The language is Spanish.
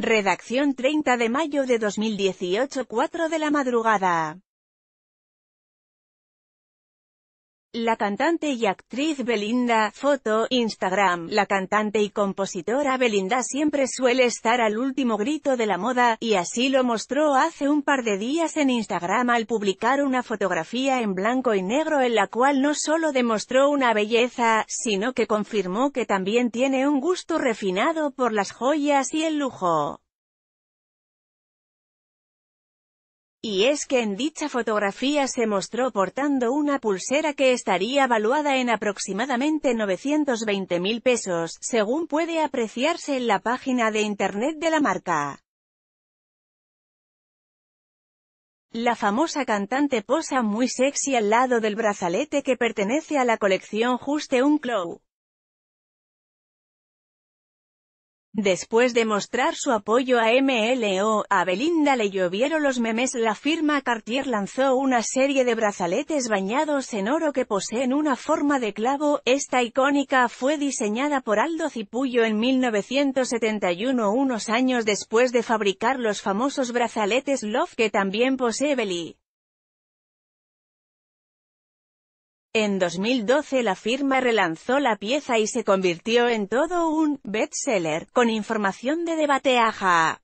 Redacción 30 de mayo de 2018 4 de la madrugada. La cantante y actriz Belinda, foto, Instagram. La cantante y compositora Belinda siempre suele estar al último grito de la moda, y así lo mostró hace un par de días en Instagram al publicar una fotografía en blanco y negro en la cual no solo demostró una belleza, sino que confirmó que también tiene un gusto refinado por las joyas y el lujo. Y es que en dicha fotografía se mostró portando una pulsera que estaría valuada en aproximadamente 920 mil pesos, según puede apreciarse en la página de internet de la marca. La famosa cantante posa muy sexy al lado del brazalete que pertenece a la colección Juste un Clou. Después de mostrar su apoyo a MLO, a Belinda le llovieron los memes. La firma Cartier lanzó una serie de brazaletes bañados en oro que poseen una forma de clavo. Esta icónica fue diseñada por Aldo Cipullo en 1971, unos años después de fabricar los famosos brazaletes Love que también posee Beli. En 2012 la firma relanzó la pieza y se convirtió en todo un bestseller, con información de debate aja.